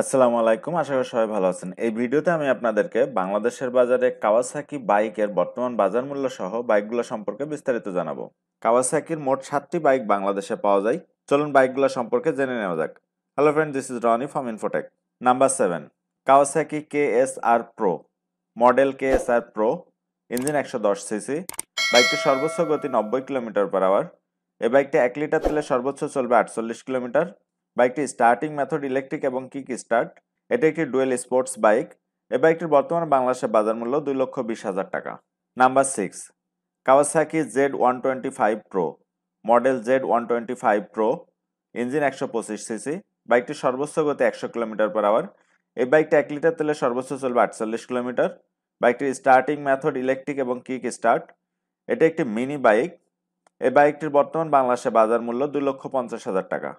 আসসালামু আলাইকুম আশা করি সবাই ভালো আছেন এই ভিডিওতে আমি আপনাদেরকে বাংলাদেশের বাজারে কাওয়াসাকি বাইকের বর্তমান বাজার মূল্য সহ বাইকগুলো সম্পর্কে বিস্তারিত জানাবো কাওয়াসাকির মোট সাতটি বাইক বাংলাদেশে পাওয়া যায় চলুন বাইকগুলো সম্পর্কে জেনে নেওয়া যাক hello friend this is Roni from Infotech number seven Kawasaki K S R pro model K S R pro engine একশো দশ সিসি বাইকটি সর্বোচ্চ গতি নব্বই কিলোমিটার পার আওয়ার এই বাইকটি এক লিটার তেলে সর্বোচ্চ চলবে আটচল্লিশ কিলোমিটার বাইকটি স্টার্টিং মেথড ইলেকট্রিক এবং কিক স্টার্ট এটি একটি ডুয়েল স্পোর্টস বাইক এ বাইকটির বর্তমান বাংলাদেশের বাজার মূল্য দুই লক্ষ বিশ হাজার টাকা number six Kawasaki Z one twenty five pro model Z one twenty five pro engine একশো পঁচিশ সিসি বাইকটি সর্বোচ্চ গতি একশো কিলোমিটার পার আওয়ার এই বাইকটি এক লিটার তেলে সর্বোচ্চ চলবে আটচল্লিশ কিলোমিটার বাইকটির স্টার্টিং মেথড ইলেকট্রিক এবং কিক স্টার্ট এটি একটি মিনি বাইক এই বাইকটির বর্তমান বাংলাদেশে বাজার মূল্য দুই লক্ষ পঞ্চাশ হাজার টাকা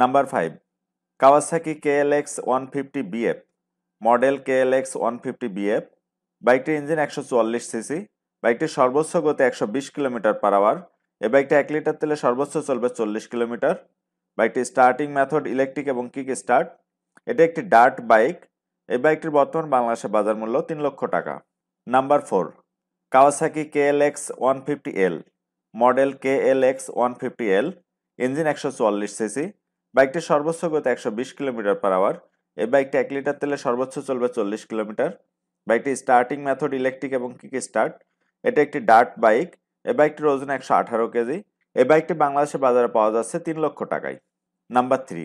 number five Kawasaki KLX one fifty BF model KLX one fifty BF বাইকটির ইঞ্জিন একশো চুয়াল্লিশ সিসি বাইকটির সর্বোচ্চ গতি একশো বিশ কিলোমিটার পার আওয়ার এ বাইকটি এক লিটার তেলে সর্বোচ্চ চলবে চল্লিশ কিলোমিটার বাইকটির স্টার্টিং মেথড ইলেকট্রিক এবং কিক স্টার্ট এটি একটি ডার্ট বাইক এই বাইকটির বর্তমান বাংলাদেশে বাজার মূল্য তিন লক্ষ টাকা number four Kawasaki KLX one fifty L model KLX one fifty L engine একশো চুয়াল্লিশ সিসি বাইকটির সর্বোচ্চ গতি একশো বিশ কিলোমিটার পার আওয়ার এই বাইকটি এক লিটার তেলে সর্বোচ্চ চলবে চল্লিশ কিলোমিটার বাইকটি স্টার্টিং মেথড ইলেকট্রিক এবং কিক স্টার্ট এটা একটি ডার্ট বাইক এ বাইকটির ওজন একশো আঠারো কেজি এই বাইকটি বাংলাদেশে বাজারে পাওয়া যাচ্ছে তিন লক্ষ টাকায় number three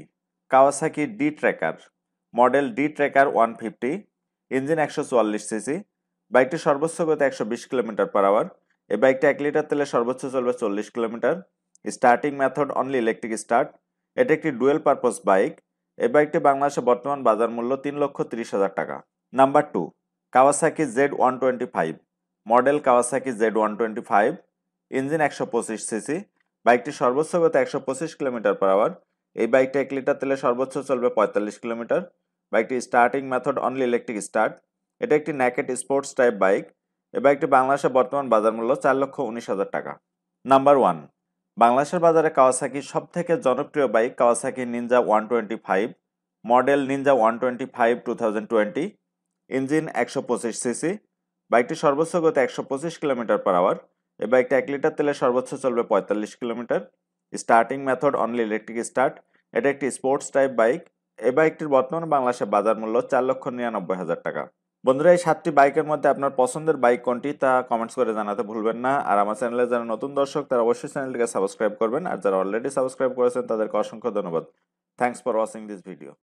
Kawasaki D tracker model D tracker one fifty engine একশো চুয়াল্লিশ সিসি বাইকটি সর্বোচ্চ গতি একশো বিশ কিলোমিটার পার আওয়ার এই বাইকটি এক লিটার তেলে সর্বোচ্চ চলবে চল্লিশ kilometre starting method only electric start এটা একটি ডুয়েল পারপাস বাইক এই বাইকটি বাংলাদেশে বর্তমান বাজার মূল্য তিন লক্ষ তিরিশ হাজার টাকা number two Kawasaki Z one twenty five model Kawasaki Z one twenty five engine একশো পঁচিশ সিসি বাইকটি সর্বোচ্চ গত একশো পঁচিশ কিলোমিটার পার আওয়ার এই বাইকটি এক লিটার তেলে সর্বোচ্চ চলবে পঁয়তাল্লিশ কিলোমিটার বাইকটি starting method only electric start এটা একটি ন্যাকেট স্পোর্টস টাইপ বাইক এ বাইকটি বাংলাদেশে বর্তমান বাজার মূল্য চার লক্ষ উনিশ হাজার টাকা নাম্বার ওয়ান বাংলাদেশের বাজারে সব সবথেকে জনপ্রিয় bike Kawasaki Ninja one twenty five model Ninja one twenty five two thousand twenty engine একশো পঁচিশ সিসি বাইকটি সর্বোচ্চ গত একশো পঁচিশ কিলোমিটার পার আওয়ার এই বাইকটি এক লিটার তেলে সর্বোচ্চ চলবে পঁয়তাল্লিশ kilometre starting method only electric start এটা একটি স্পোর্টস টাইপ বাইক এই বাইকটির বর্তমান বাংলাদেশের বাজার মূল্য চার লক্ষ নিরানব্বই হাজার টাকা বন্ধুরা এই সাতটি বাইকের মধ্যে আপনার পছন্দের বাইক কোনটি তা কমেন্টস করে জানাতে ভুলবেন না আর আমার চ্যানেলে যারা নতুন দর্শক তারা অবশ্যই চ্যানেলটিকে সাবস্ক্রাইব করবেন আর যারা অলরেডি সাবস্ক্রাইব করেছেন তাদেরকে অসংখ্য ধন্যবাদ thanks for watching this video